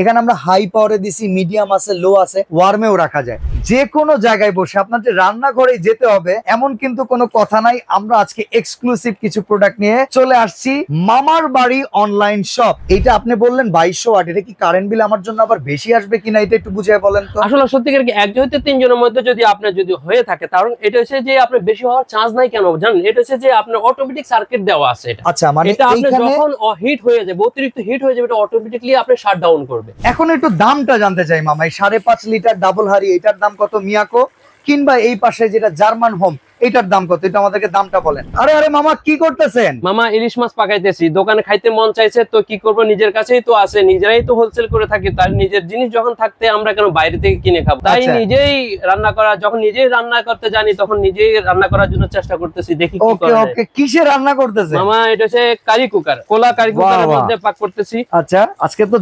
এখানে আমরা হাই পাওয়ারে দিছি মিডিয়াম আছে লো আছে ওয়ার্মেও রাখা যায় যে কোনো জায়গায় বসে আপনার যে রান্নাঘরে যেতে হবে এমন কিন্তু কোনো কথা নাই আমরা আজকে এক্সক্লুসিভ কিছু প্রোডাক্ট নিয়ে চলে আসছি মামার বাড়ি অনলাইন শপ এটা আপনি বললেন বাইশশো আট এটা কি কারেন্ট বিল আমার জন্য আবার বেশি আসবে কিনা এটা একটু বুঝে বলেন তো আসলে সত্যিকার কি একজন হতে তিনজনের মধ্যে যদি আপনার যদি হয়ে থাকে কারণ এটা হচ্ছে যে আপনি বেশি হওয়ার চান্স নাই কেন জানেন এটা হচ্ছে যে আপনার অটোমেটিক সার্কিট দেওয়া আছে এটা আচ্ছা মানে এটা আপনি যখন হিট হয়ে যাবে অতিরিক্ত হিট হয়ে যাবে এটা অটোমেটিক্যালি আপনি শাট ডাউন করবে এখন একটু দামটা জানতে চাই মামা এই সাড়ে পাঁচ লিটার ডাবল হারি এটার দাম কত মিয়াকো কিংবা এই পাশে যেটা জার্মান হোম এটার দাম কত এটা আমাদেরকে দামটা বলেন আরে আরে মামা কি করতেছেন মামা ইলিশ মাছ পাকাইতেছি দোকানে খাইতে মন চাইছে তো কি করব নিজের কাছেই তো আছে নিজেরাই তো হোলসেল করে থাকি তার নিজের জিনিস যখন থাকতে আমরা কেন বাইরে থেকে কিনে খাবো তাই আচ্ছা। নিজেই রান্না করা যখন নিজেই রান্না করতে জানি তখন নিজেই রান্না করার জন্য চেষ্টা করতেছি দেখি কি করা ওকে কিসে রান্না করতেছে মামা এটা হচ্ছে কারি কুকার কোলা কারি কুকারের মধ্যে পাক করতেছি আচ্ছা আজকে তো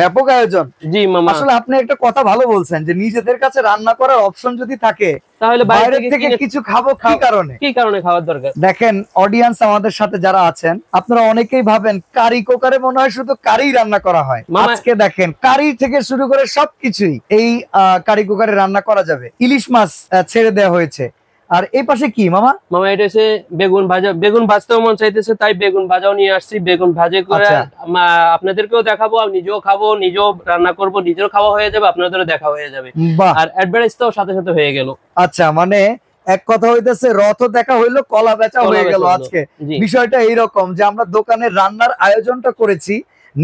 ব্যাপক আয়োজন জি মামা আসলে আপনি একটা কথা ভালো বলছেন যে নিজেদের কাছে রান্না করার অপশন যদি থাকে তাহলে বাইরে থেকে কিছু খাবো কি কারণে কি কারণে খাওয়ার দরকার দেখেন অডিয়েন্স আমাদের সাথে যারা আছেন আপনারা অনেকেই ভাবেন কারি কোকারে মনে হয় শুধু কারি রান্না করা হয় আজকে দেখেন কারি থেকে শুরু করে সবকিছুই এই কারি কুকারে রান্না করা যাবে ইলিশ মাছ ছেড়ে দেওয়া হয়েছে আর এই পাশে কি মামা মামা এটা হচ্ছে বেগুন ভাজা বেগুন ভাজতেও মন চাইতেছে তাই বেগুন ভাজাও নিয়ে আসছি বেগুন ভাজে করে আচ্ছা। আপনাদেরকেও দেখাবো নিজেও খাবো নিজেও রান্না করব নিজেও খাওয়া হয়ে যাবে আপনাদেরও দেখা হয়ে যাবে আর তো সাথে সাথে হয়ে গেল আচ্ছা মানে এক কথা হইতেছে রথ দেখা হইলো কলা বেচা হয়ে গেল আজকে বিষয়টা এইরকম যে আমরা দোকানে রান্নার আয়োজনটা করেছি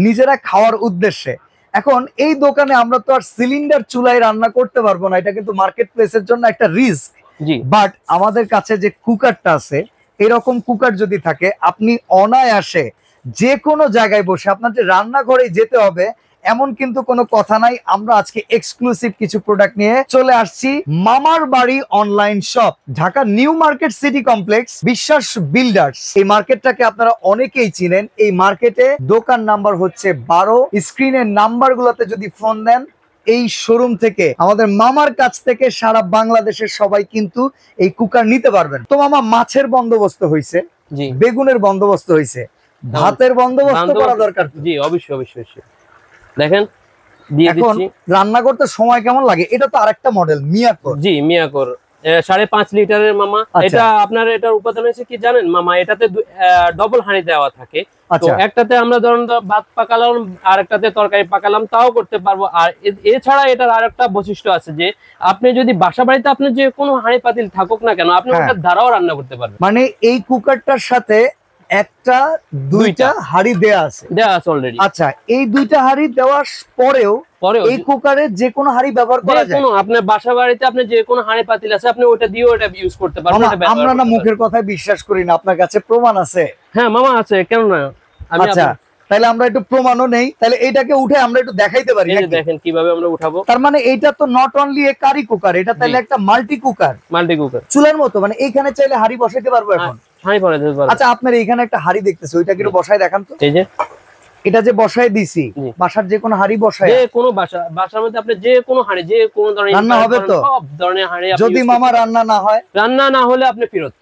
নিজেরা খাওয়ার উদ্দেশ্যে এখন এই দোকানে আমরা তো আর সিলিন্ডার চুলায় রান্না করতে পারবো না এটা কিন্তু মার্কেট প্লেসের জন্য একটা রিস্ক বাট আমাদের কাছে যে কুকারটা আছে এরকম কুকার যদি থাকে আপনি অনায়াসে যে কোনো জায়গায় বসে আপনার যে রান্নাঘরে যেতে হবে এমন কিন্তু কোনো কথা নাই আমরা আজকে এক্সক্লুসিভ কিছু প্রোডাক্ট নিয়ে চলে আসছি মামার বাড়ি online shop Dhaka New Market City Complex Biswas Builders এই মার্কেটটাকে আপনারা অনেকেই চিনেন এই মার্কেটে দোকান নাম্বার হচ্ছে বারো স্ক্রিনের নাম্বার গুলোতে যদি ফোন দেন এই শোরুম থেকে আমাদের মামার কাছ থেকে সারা বাংলাদেশের সবাই কিন্তু এই কুকার নিতে পারবেন তো মামা মাছের বন্দোবস্ত হয়েছে বেগুনের বন্দোবস্ত হয়েছে ভাতের বন্দোবস্ত করা দরকার জি অবশ্যই অবশ্যই দেখেন এখন রান্না করতে সময় কেমন লাগে এটা তো আরেকটা মডেল মিয়াকর জি মিয়াকর সাড়ে পাঁচ লিটারের মামা আচ্ছা। এটা আপনার এটার উপাদান হয়েছে কি জানেন মামা এটাতে ডবল হাঁড়ি দেওয়া থাকে আচ্ছা। একটাতে আমরা ধরুন ভাত পাকালাম আর একটাতে তরকারি পাকালাম তাও করতে পারবো আর এছাড়া এটার আর একটা বৈশিষ্ট্য আছে যে আপনি যদি বাসা বাড়িতে আপনি যে কোনো হাঁড়ি পাতিল থাকুক না কেন আপনি হ্যাঁ। ওটার ধারাও রান্না করতে পারবেন মানে এই কুকারটার সাথে একটা দুইটা হাড়ি দেয়া আছে দেয়া আছে অলরেডি আচ্ছা এই দুইটা হাড়ি দেওয়ার পরেও পরে এই কুকারে যে কোনো হাড়ি ব্যবহার করা যায় কোনো আপনার বাসা বাড়িতে আপনি যে কোনো হাড়ি পাতিল আছে আপনি ওটা দিয়ে ওটা ইউজ করতে পারবেন আমরা না মুখের কথায় বিশ্বাস করি না আপনার কাছে প্রমাণ আছে হ্যাঁ মামা আছে কেন না আচ্ছা তাহলে আমরা একটু প্রমাণও নেই তাহলে এটাকে উঠে আমরা একটু দেখাইতে পারি দেখেন কিভাবে আমরা উঠাবো তার মানে এটা তো not only a curry cooker এটা তাহলে একটা মাল্টি কুকার মাল্টি কুকার চুলার মতো মানে এইখানে চাইলে হাড়ি বসাইতে পারবো হ্যাঁ, এখন হাড়ি বসাইতে পারবো আচ্ছা আপনার এইখানে একটা হাড়ি দেখতেছে ওইটা কি বসায় দেখান তো এই যে এটা যে বসায় দিছি বাসার যে কোনো হাড়ি বসায় যে কোনো বাসা বাসার মধ্যে আপনি যে কোনো হাড়ি যে কোনো ধরনের রান্না হবে তো সব ধরনের হাড়ি যদি মামা রান্না না হয় রান্না না হলে আপনি ফিরত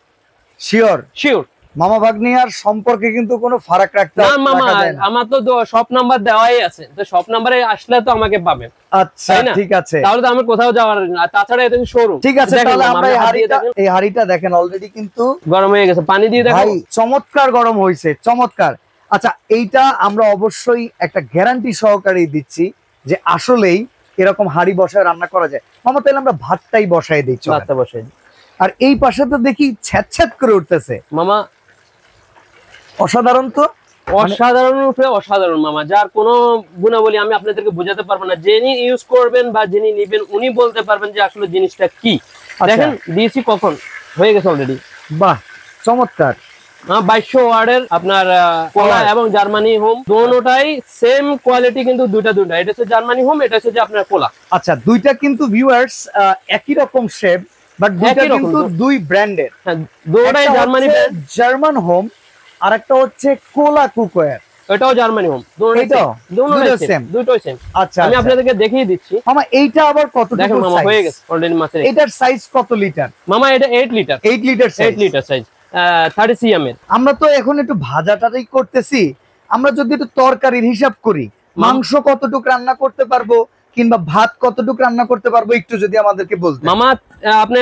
শিওর শিওর মামা ভাগ্নি আর সম্পর্কে কিন্তু কোনো ফারাক রাখতে না মামা আমার তো সব নাম্বার দেওয়াই আছে তো সব নাম্বারে আসলে তো আমাকে পাবে আচ্ছা ঠিক আছে তাহলে তো আমার কোথাও যাওয়ার না তাছাড়া এটা শোরুম ঠিক আছে তাহলে আমরা এই হাড়িটা এই হাড়িটা দেখেন অলরেডি কিন্তু গরম হয়ে গেছে পানি দিয়ে দেখো চমৎকার গরম হইছে চমৎকার আচ্ছা এইটা আমরা অবশ্যই একটা গ্যারান্টি সহকারে দিচ্ছি যে আসলেই এরকম হাড়ি বসায় রান্না করা যায় মামা তাহলে আমরা ভাতটাই বসায় দিচ্ছি ভাতটা বসাই আর এই পাশে তো দেখি ছ্যাত ছ্যাত করে উঠতেছে মামা অসাধারণ তো মানে অসাধারণ রূপে অসাধারণ মামা যার কোন গুণাবলী আমি আপনাদেরকে বোঝাতে পারবো না যিনি ইউজ করবেন বা যিনি নিবেন উনি বলতে পারবেন যে আসলে জিনিসটা কি আচ্ছা। দেখেন দিয়েছি কখন হয়ে গেছে অলরেডি বাহ চমৎকার ওয়ার্ডের আপনার এবং জার্মানি হোম দোনোটাই সেম কোয়ালিটি কিন্তু দুইটা দুইটা এটা হচ্ছে জার্মানি হোম এটা হচ্ছে আপনার কোলা আচ্ছা দুইটা কিন্তু ভিউয়ার্স একই রকম শেপ হ্যাঁ, আর একটা হচ্ছে কোলা এটাও জার্মানি হোম সেম আচ্ছা আমি আচ্ছা। আপনাদেরকে দেখিয়ে দিচ্ছি মামা এইটা আবার কত মামা হয়ে গেছে সাইজ কত লিটার মামা এটা 8 litre eight litre 8 litre size আমরা তো এখন একটু ভাজাটাই করতেছি আমরা যদি একটু তরকারির হিসাব করি মাংস কতটুকু রান্না করতে পারবো কিংবা ভাত কতটুকু রান্না করতে পারবো একটু যদি আমাদেরকে বলতে মামা আপনি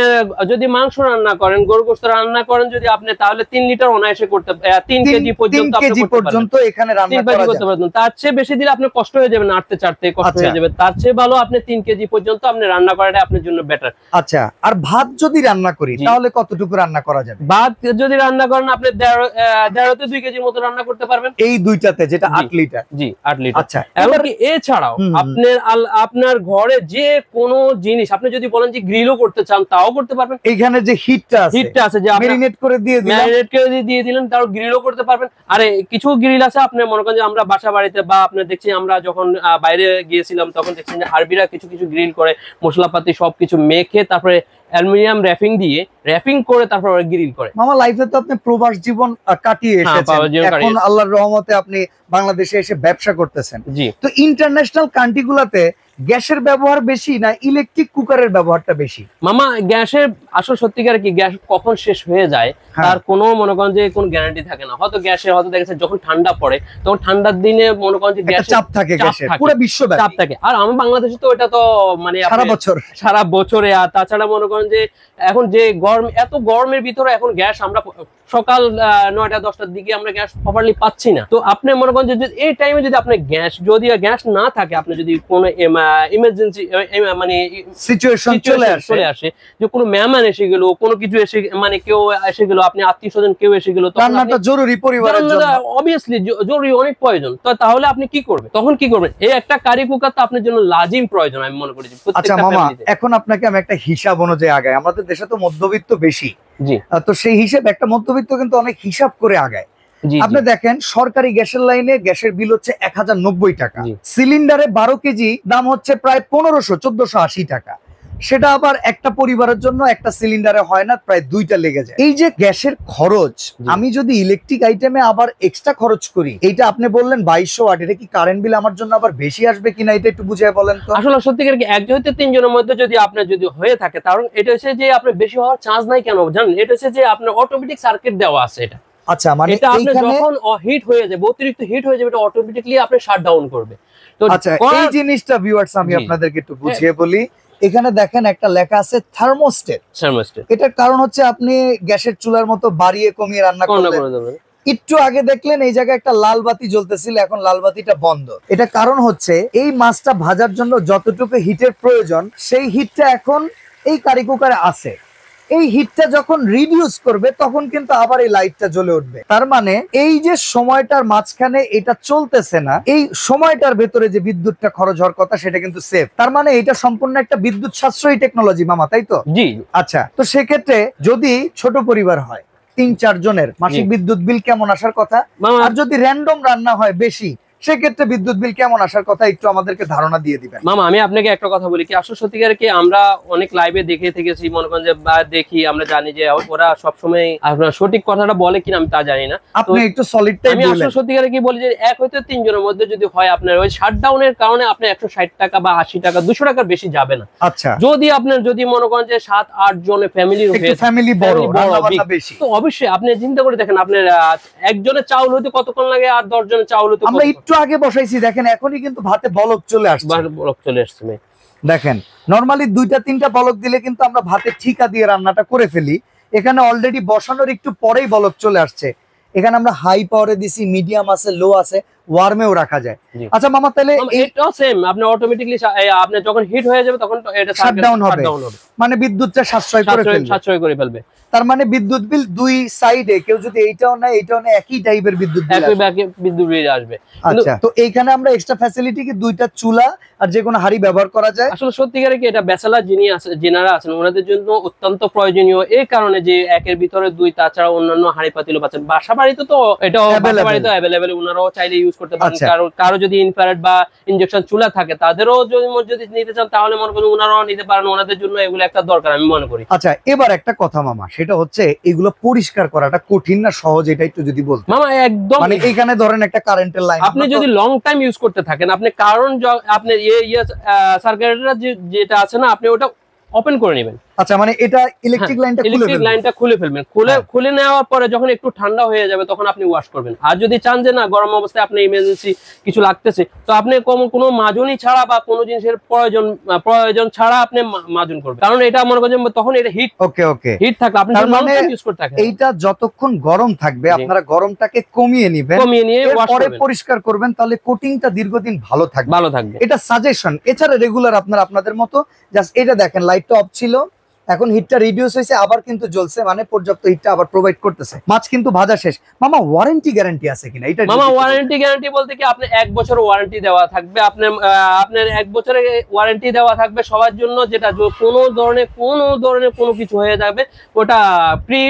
যদি মাংস রান্না করেন গরু গোস্ত রান্না করেন যদি আপনি তাহলে তিন লিটার অনায়াসে করতে তিন কেজি পর্যন্ত কেজি পর্যন্ত এখানে রান্না করতে পারবেন তার চেয়ে বেশি দিলে আপনার কষ্ট হয়ে যাবে নাড়তে চাড়তে কষ্ট আচ্ছা। হয়ে যাবে তার চেয়ে ভালো আপনি তিন কেজি পর্যন্ত আপনি রান্না করাটা আপনার জন্য বেটার আচ্ছা আর ভাত যদি রান্না করি তাহলে কতটুকু রান্না করা যাবে ভাত যদি রান্না করেন আপনি দেড়তে দুই কেজি মতো রান্না করতে পারবেন এই দুইটাতে যেটা আট লিটার জি আট লিটার আচ্ছা এমনকি এছাড়াও আপনার আপনার ঘরে যে কোনো জিনিস আপনি যদি বলেন যে গ্রিলও করতে চান তাও করতে পারবেন এখানে যে হিটটা হিটটা আছে যে ম্যারিনেট করে দিয়ে দিলেন ম্যারিনেট করে দিয়ে দিলেন তাও গ্রিলও করতে পারবেন আরে কিছু গ্রিল আছে আপনি মনে করেন যে আমরা বাসা বাড়িতে বা আপনি দেখছি আমরা যখন বাইরে গিয়েছিলাম তখন দেখছেন যে হারবিরা কিছু কিছু গ্রিল করে মশলাপাতি সবকিছু মেখে তারপরে অ্যালুমিনিয়াম র্যাপিং দিয়ে র্যাপিং করে তারপর গ্রিল করে মামা লাইফে তো আপনি প্রবাস জীবন কাটিয়ে হ্যাঁ, এসেছেন এখন আল্লাহর রহমতে আপনি বাংলাদেশে এসে ব্যবসা করতেছেন জি তো ইন্টারন্যাশনাল কান্ট্রিগুলোতে গ্যাসের ব্যবহার বেশি না ইলেকট্রিক কুকারের ব্যবহারটা বেশি মামা গ্যাসের আসল সত্যিকার কি গ্যাস কখন শেষ হয়ে যায় হ্যাঁ। তার কোনো মনে করেন যে কোন গ্যারান্টি থাকে না হয়তো গ্যাসে হয়তো দেখা যখন ঠান্ডা পড়ে তখন ঠান্ডার দিনে মনে করেন যে গ্যাস চাপ থাকে গ্যাসের পুরো বিশ্ব চাপ থাকে আর আমার বাংলাদেশে তো এটা তো মানে সারা বছর সারা বছরে আর তাছাড়া মনে করেন যে এখন যে গরম এত গরমের ভিতরে এখন গ্যাস আমরা সকাল নয়টা দশটার দিকে আমরা গ্যাস প্রপারলি পাচ্ছি না তো আপনি মনে করেন যে এই টাইমে যদি আপনার গ্যাস যদি গ্যাস না থাকে আপনি যদি কোনো ইমার্জেন্সি মানে সিচুয়েশন চলে আসে যে কোনো মেহমান এসে গেল কোনো কিছু এসে মানে কেউ এসে গেল আপনি আত্মীয় স্বজন কেউ এসে গেল জরুরি পরিবার অবভিয়াসলি জরুরি অনেক প্রয়োজন তো তাহলে আপনি কি করবেন তখন কি করবেন এই একটা কারি কুকার তো আপনার জন্য লাজিম প্রয়োজন আমি মনে করি আচ্ছা মামা এখন আপনাকে আমি একটা হিসাব অনুযায়ী আগাই আমাদের দেশে তো মধ্যবিত্ত বেশি তো সেই হিসাব একটা মধ্যবিত্ত কিন্তু অনেক হিসাব করে আগায় আপনি দেখেন সরকারি গ্যাসের লাইনে গ্যাসের বিল হচ্ছে এক টাকা সিলিন্ডারে বারো কেজি দাম হচ্ছে প্রায় পনেরোশো চোদ্দশো টাকা সেটা আবার একটা পরিবারের জন্য একটা সিলিন্ডারে হয় না প্রায় দুইটা লেগে যায় এই যে গ্যাসের খরচ আমি যদি ইলেকট্রিক আইটেমে আবার এক্সট্রা খরচ করি এটা আপনি বললেন বাইশশো ওয়াট এটা কি কারেন্ট বিল আমার জন্য আবার বেশি আসবে কিনা এটা একটু বুঝে বলেন তো আসলে সত্যি কি একজন হইতে তিনজনের মধ্যে যদি আপনার যদি হয়ে থাকে কারণ এটা হচ্ছে যে আপনার বেশি হওয়ার চান্স নাই কেন জানেন এটা হচ্ছে যে আপনার অটোমেটিক সার্কিট দেওয়া আছে এটা আচ্ছা মানে এটা আপনি যখন হিট হয়ে যাবে অতিরিক্ত হিট হয়ে যাবে এটা অটোমেটিকলি আপনি শাটডাউন করবে তো আচ্ছা এই জিনিসটা ভিউয়ার্স আমি আপনাদেরকে একটু বুঝিয়ে বলি এখানে দেখেন একটা লেখা আছে থার্মোস্টেট থার্মোস্টেট এটার কারণ হচ্ছে আপনি গ্যাসের চুলার মতো বাড়িয়ে কমিয়ে রান্না করতে একটু আগে দেখলেন এই জায়গায় একটা লাল বাতি জ্বলতেছিল এখন লাল বাতিটা বন্ধ এটা কারণ হচ্ছে এই মাছটা ভাজার জন্য যতটুকু হিটের প্রয়োজন সেই হিটটা এখন এই কারি কুকারে আছে এই হিটটা যখন রিডিউস করবে তখন কিন্তু আবার এই লাইটটা জ্বলে উঠবে তার মানে এই যে সময়টার মাঝখানে এটা চলতেছে না এই সময়টার ভেতরে যে বিদ্যুৎটা খরচ হওয়ার কথা সেটা কিন্তু সেফ তার মানে এটা সম্পূর্ণ একটা বিদ্যুৎ সাশ্রয়ী টেকনোলজি মামা তাই তো জি আচ্ছা তো সেক্ষেত্রে যদি ছোট পরিবার হয় তিন চারজনের মাসিক বিদ্যুৎ বিল কেমন আসার কথা আর যদি র্যান্ডম রান্না হয় বেশি সেক্ষেত্রে বিদ্যুৎ বিল কেমন আসার কথা একটু আমাদেরকে ধারণা দিয়ে দিবেন মামা আমি আপনাকে একটা কথা বলি কি আসল সত্যিকার কি আমরা অনেক লাইভে দেখে থেকেছি মনে করেন যে দেখি আমরা জানি যে ওরা সবসময় আপনার সঠিক কথাটা বলে কিনা আমি তা জানি না আপনি একটু সলিডটাই আমি আসল সত্যিকার কি বলি যে এক হয়তো তিনজনের মধ্যে যদি হয় আপনার ওই শাটডাউনের কারণে আপনি একশো টাকা বা আশি টাকা দুশো টাকার বেশি যাবে না আচ্ছা যদি আপনার যদি মনে করেন যে সাত আট জনের ফ্যামিলি ফ্যামিলি বড় তো অবশ্যই আপনি চিন্তা করে দেখেন আপনার একজনের চাউল হতে কতক্ষণ লাগে আর দশ জনের চাউল হতে আমরা একটু একটু আগে বসাইছি দেখেন এখনই কিন্তু ভাতে বলক চলে আসছে বলক চলে আসছে দেখেন নর্মালি দুইটা তিনটা বলক দিলে কিন্তু আমরা ভাতে ঠিকা দিয়ে রান্নাটা করে ফেলি এখানে অলরেডি বসানোর একটু পরেই বলক চলে আসছে এখানে আমরা হাই পাওয়ারে দিছি মিডিয়াম আছে লো আছে ওয়ার্মেও রাখা যায় আচ্ছা মামা তাহলে এটাও সেম আপনি অটোমেটিক্যালি আপনি যখন হিট হয়ে যাবে তখন এটা শাটডাউন হবে মানে বিদ্যুৎটা সাশ্রয় করে ফেলবে সাশ্রয় করে ফেলবে তার মানে বিদ্যুৎ বিল দুই সাইডে কেউ যদি এইটাও না এইটাও না একই টাইপের বিদ্যুৎ বিল একই বিদ্যুৎ বিল আসবে আচ্ছা তো এইখানে আমরা এক্সট্রা ফ্যাসিলিটি কি দুইটা চুলা আর যে কোনো হাড়ি ব্যবহার করা যায় আসলে সত্যিকারে কি এটা ব্যাচেলার জিনি আছে জেনারা আছেন ওনাদের জন্য অত্যন্ত প্রয়োজনীয় এই কারণে যে একের ভিতরে দুই তাছাড়া অন্যান্য হাড়ি পাতিল পাচ্ছেন বাসা বাড়িতে তো এটা বাসা বাড়িতে ওনারাও চাইলে ইউজ ইউজ করতে পারেন আচ্ছা। কারো কারো যদি ইনফ্রারেড বা ইনজেকশন চুলা থাকে তাদেরও যদি যদি নিতে চান তাহলে মনে করুন ওনারাও নিতে পারেন ওনাদের জন্য এগুলো একটা দরকার আমি মনে করি আচ্ছা এবার একটা কথা মামা সেটা হচ্ছে এগুলো পরিষ্কার করাটা কঠিন না সহজ এটা একটু যদি বলতে মামা একদম মানে এখানে ধরেন একটা কারেন্টের লাইন আপনি যদি লং টাইম ইউজ করতে থাকেন আপনি কারণ আপনি সার্কিটটা ইয়ে- ইয়ে, যেটা আছে না আপনি ওটা ওপেন করে নেবেন আচ্ছা মানে এটা ইলেকট্রিক হ্যাঁ, লাইনটা খুলে ইলেকট্রিক লাইনটা খুলে ফেলবেন খুলে হ্যাঁ। খুলে নেওয়ার পরে যখন একটু ঠান্ডা হয়ে যাবে তখন আপনি ওয়াশ করবেন আর যদি চান যে না গরম অবস্থায় আপনি ইমার্জেন্সি কিছু লাগতেছে তো আপনি কোনো মাজনই ছাড়া বা কোনো জিনিসের প্রয়োজন প্রয়োজন ছাড়া আপনি মাজন করবেন কারণ এটা মনে করেন তখন এটা হিট ওকে ওকে হিট থাকলে আপনি মানে ইউজ করতে থাকেন এইটা যতক্ষণ গরম থাকবে আপনারা গরমটাকে কমিয়ে নেবেন কমিয়ে নিয়ে করে পরিষ্কার করবেন তাহলে কোটিংটা দীর্ঘদিন ভালো থাকবে ভালো থাকবে এটা সাজেশন এছাড়া রেগুলার আপনারা আপনাদের মতো জাস্ট এটা দেখেন লাইটটা অফ ছিল এখন হিটটা রিডিউস হয়েছে আবার কিন্তু জ্বলছে মানে পর্যাপ্ত হিটটা আবার প্রোভাইড করতেছে মাছ কিন্তু ভাজা শেষ মামা ওয়ারেন্টি গ্যারান্টি আছে কিনা এটা মামা ওয়ারেন্টি গ্যারান্টি বলতে কি আপনি এক বছর ওয়ারেন্টি দেওয়া থাকবে আপনি আপনার এক বছরে ওয়ারেন্টি দেওয়া থাকবে সবার জন্য যেটা কোনো ধরনের কোনো ধরনের কোনো কিছু হয়ে যাবে ওটা free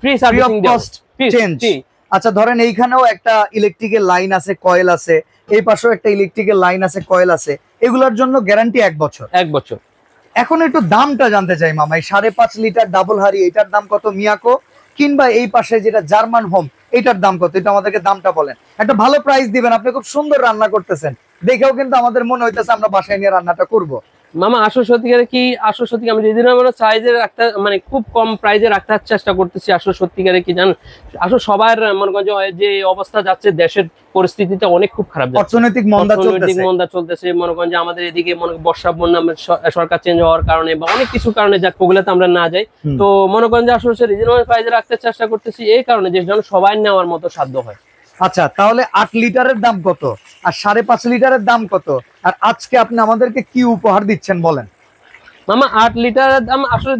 free servicing cost change আচ্ছা ধরেন এইখানেও একটা ইলেকট্রিকের লাইন আছে কয়েল আছে এই পাশেও একটা ইলেকট্রিকের লাইন আছে কয়েল আছে এগুলোর জন্য গ্যারান্টি এক বছর এক বছর এখন একটু দামটা জানতে চাই মামাই সাড়ে পাঁচ লিটার ডাবল হারি এটার দাম কত মিয়াকো কিংবা এই পাশে যেটা জার্মান হোম এটার দাম কত এটা আমাদেরকে দামটা বলেন একটা ভালো প্রাইস দিবেন আপনি খুব সুন্দর রান্না করতেছেন দেখেও কিন্তু আমাদের মনে হইতেছে আমরা বাসায় নিয়ে রান্নাটা করবো মামা আসল সত্যিকারে কি আসল সত্যি আমি যেদিন আমরা সাইজে রাখতে মানে খুব কম প্রাইজে রাখতে চেষ্টা করতেছি আসল সত্যিকারে কি জান আসল সবার মনে করেন যে অবস্থা যাচ্ছে দেশের পরিস্থিতিটা অনেক খুব খারাপ অর্থনৈতিক মন্দা অর্থনৈতিক মন্দা চলতেছে মনে করেন যে আমাদের এদিকে মনে বর্ষা বন্যা মানে সরকার চেঞ্জ হওয়ার কারণে বা অনেক কিছু কারণে যা কোগুলাতে আমরা না যাই তো মনে করেন যে আসলে রিজনেবল প্রাইজে রাখতে চেষ্টা করতেছি এই কারণে যে যেন সবাই নেওয়ার মতো সাধ্য হয় আচ্ছা তাহলে আট লিটারের দাম কত আর সাড়ে পাঁচ লিটারের দাম কত আর আজকে আপনি আমাদেরকে কি উপহার দিচ্ছেন বলেন মামা আট লিটারের দাম আসলে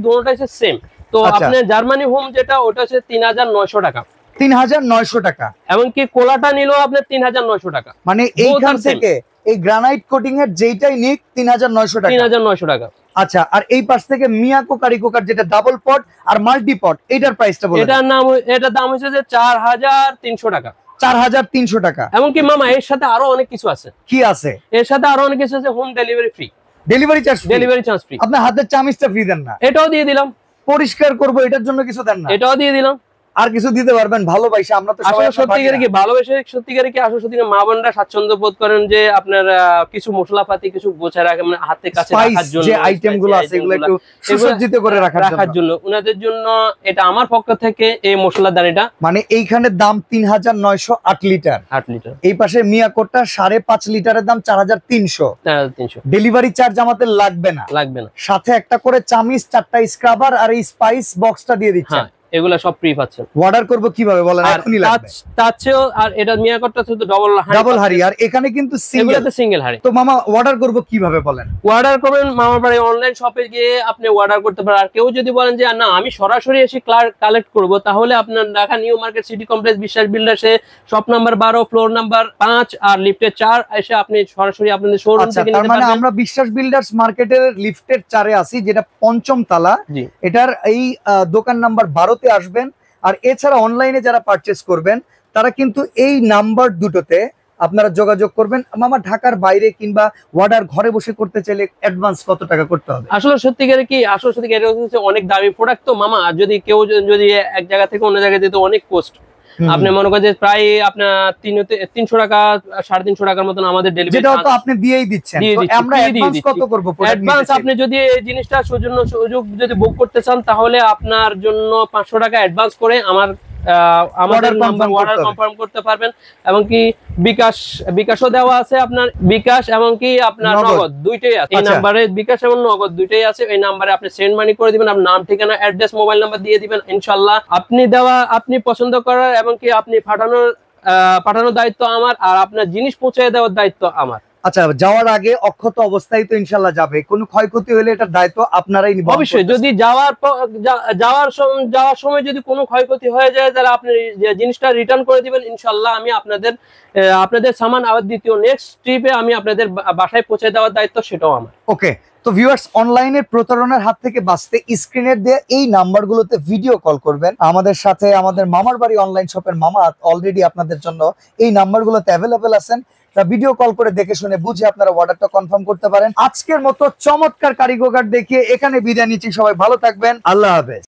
সেম তো আপনি জার্মানি হোম যেটা ওটা হচ্ছে তিন হাজার নয়শো টাকা তিন হাজার নয়শো টাকা এমনকি কোলাটা নিলেও আপনার তিন হাজার নয়শো টাকা মানে এইখান থেকে এই গ্রানাইট কোটিং এর যেইটাই নিক তিন হাজার নয়শো টাকা তিন হাজার নয়শো টাকা আচ্ছা আর এই পাশ থেকে মিয়াকো কোকারি কোকার যেটা ডাবল পট আর মাল্টি পট এটার প্রাইসটা বলুন এটার নাম এটার দাম হচ্ছে যে চার হাজার তিনশো টাকা 4300 টাকা এমনকি মামা এর সাথে আরো অনেক কিছু আছে কি আছে এর সাথে আরো অনেক কিছু আছে home delivery free delivery charge delivery charge free আপনার হাতের চামিচটা ফ্রি দেন না এটাও দিয়ে দিলাম পরিষ্কার করব এটার জন্য কিছু দেন না এটাও দিয়ে দিলাম আর কিছু দিতে পারবেন ভালোবাসে আমরা তো আসলে সত্যিকারে কি ভালোবেসে সত্যিকারে কি আসলে সত্যি মা বোনরা স্বাচ্ছন্দ্য বোধ করেন যে আপনার কিছু মশলাপাতি কিছু গোছা রাখে মানে হাতে কাছে রাখার জন্য যে আইটেম গুলো আছে এগুলো একটু সুসজ্জিত করে রাখার জন্য উনাদের জন্য এটা আমার পক্ষ থেকে এই মশলা দানিটা মানে এইখানে দাম 3908 লিটার 8 লিটার এই পাশে মিয়াকোটটা 5.5 লিটারের দাম 4300 4300 ডেলিভারি চার্জ আমাদের লাগবে না লাগবে না সাথে একটা করে চামিস চারটা স্ক্রাবার আর এই স্পাইস বক্সটা দিয়ে দিচ্ছেন হ্যাঁ, এগুলা সব ফ্রি পাচ্ছেন অর্ডার করব কিভাবে বলেন এখনি লাগবে টাচেও আর এটা মিয়াকটটা শুধু ডাবল হাড়ি ডাবল হাড়ি আর এখানে কিন্তু সিঙ্গেল সিঙ্গেল হাড়ি তো মামা অর্ডার করব কিভাবে বলেন অর্ডার করবেন মামার বাড়ি অনলাইন শপে গিয়ে আপনি অর্ডার করতে পারেন আর কেউ যদি বলেন যে না আমি সরাসরি এসে কালেক্ট করব তাহলে আপনার Dhaka New Market City Complex Biswas বিল্ডার্সে শপ নাম্বার 12 ফ্লোর নাম্বার 5 আর লিফটের 4 এসে আপনি সরাসরি আপনাদের শোরুম আচ্ছা, থেকে নিতে মানে পারবেন আমরা বিশ্বাস বিল্ডার্স মার্কেটের লিফটের 4 এ আছি যেটা পঞ্চম তালা এটার এই দোকান নাম্বার 12 দুটোতে আসবেন আর এছাড়া অনলাইনে যারা পারচেস করবেন তারা কিন্তু এই নাম্বার দুটোতে আপনারা যোগাযোগ করবেন মামা ঢাকার বাইরে কিংবা ওয়ার্ডার ঘরে বসে করতে চাইলে অ্যাডভান্স কত টাকা করতে হবে আসলে সত্যিকারে কি আসলে সত্যিকারে অনেক দামি প্রোডাক্ট তো মামা যদি কেউ যদি এক জায়গা থেকে অন্য জায়গায় যেতে অনেক কোস্ট আপনি মনে করেন যে প্রায় আপনার তিনশো টাকা সাড়ে তিনশো টাকার মতন আমাদের ডেলিভারি আপনি আপনি যদি এই জিনিসটা সুযোগ যদি বুক করতে চান তাহলে আপনার জন্য পাঁচশো টাকা অ্যাডভান্স করে আমার আমাদের নাম্বার অর্ডার কনফার্ম করতে পারবেন এবং কি বিকাশ বিকাশও দেওয়া আছে আপনার বিকাশ এবং কি আপনার নগদ দুইটাই আছে এই নাম্বারে আচ্ছা। বিকাশ এবং নগদ দুইটাই আছে এই নাম্বারে আপনি সেন্ড মানি করে দিবেন আপনার নাম ঠিকানা অ্যাড্রেস মোবাইল নাম্বার দিয়ে দিবেন ইনশাল্লাহ আপনি দেওয়া আপনি পছন্দ করার এবং কি আপনি পাঠানোর পাঠানোর দায়িত্ব আমার আর আপনার জিনিস পৌঁছে দেওয়ার দায়িত্ব আমার আচ্ছা যাওয়ার আগে অক্ষত অবস্থায় তো ইনশাল্লাহ যাবে কোনো ক্ষয়ক্ষতি হলে এটা দায়িত্ব আপনারাই নিবেন অবশ্যই যদি যাওয়ার যাওয়ার যাওয়ার সময় যদি কোনো ক্ষয়ক্ষতি হয়ে যায় তাহলে আপনি জিনিসটা রিটার্ন করে দিবেন ইনশাল্লাহ আমি আপনাদের আপনাদের সামান আবার দ্বিতীয় নেক্সট ট্রিপে আমি আপনাদের বাসায় পৌঁছে দেওয়ার দায়িত্ব সেটাও আমার ওকে তো ভিউয়ার্স অনলাইনে প্রতারণার হাত থেকে বাঁচতে স্ক্রিনের দিয়ে এই নাম্বারগুলোতে ভিডিও কল করবেন আমাদের সাথে আমাদের মামার বাড়ি অনলাইন শপের মামা অলরেডি আপনাদের জন্য এই নাম্বারগুলোতে অ্যাভেলেবেল আছেন তা ভিডিও কল করে দেখে শুনে বুঝে আপনারা অর্ডারটা কনফার্ম করতে পারেন আজকের মতো চমৎকার কারিগর দেখিয়ে এখানে বিদায় নিচ্ছি সবাই ভালো থাকবেন আল্লাহ হাফেজ